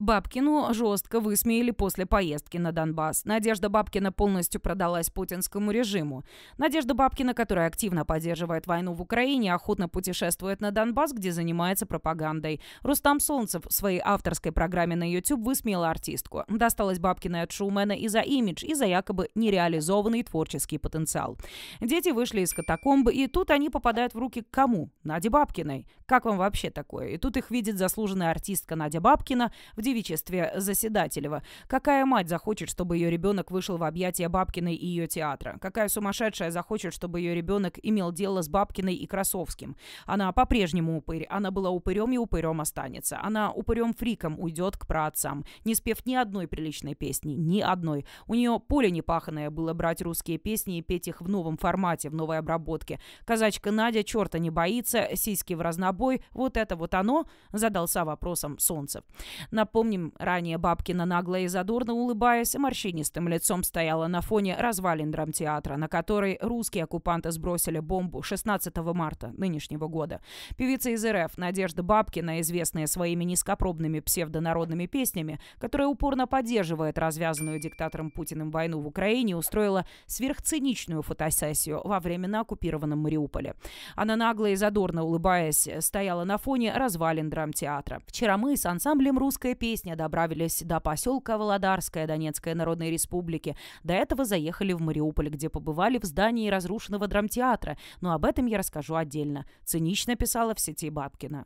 Бабкину жестко высмеяли после поездки на Донбасс. Надежда Бабкина полностью продалась путинскому режиму. Надежда Бабкина, которая активно поддерживает войну в Украине, охотно путешествует на Донбасс, где занимается пропагандой. Рустам Солнцев в своей авторской программе на YouTube высмеял артистку. Досталась Бабкина от Шумена и за имидж, и за якобы нереализованный творческий потенциал. Дети вышли из катакомбы, и тут они попадают в руки к кому? Наде Бабкиной. Как вам вообще такое? И тут их видит заслуженная артистка Надя Бабкина в девичестве Заседателева. Какая мать захочет, чтобы ее ребенок вышел в объятия Бабкиной и ее театра? Какая сумасшедшая захочет, чтобы ее ребенок имел дело с Бабкиной и Красовским? Она по-прежнему упырь. Она была упырем и упырем останется. Она упырем-фриком уйдет к праотцам, не спев ни одной приличной песни, ни одной. У нее поле непаханное было брать русские песни и петь их в новом формате, в новой обработке. Казачка Надя черта не боится, сиськи в разнобой, вот это вот оно, задался вопросом Солнцев. На Помним ранее Бабкина нагло и задорно улыбаясь, морщинистым лицом стояла на фоне развалин драмтеатра, на который русские оккупанты сбросили бомбу 16 марта нынешнего года. Певица из РФ Надежда Бабкина, известная своими низкопробными псевдонародными песнями, которая упорно поддерживает развязанную диктатором Путиным войну в Украине, устроила сверхциничную фотосессию во временно оккупированном Мариуполе. Она нагло и задорно улыбаясь стояла на фоне развалин драмтеатра. Вчера мы с ансамблем «Русская песня» песни, добрались до поселка Володарская Донецкой Народной Республики. До этого заехали в Мариуполь, где побывали в здании разрушенного драмтеатра, но об этом я расскажу отдельно. Цинично писала в сети Бабкина.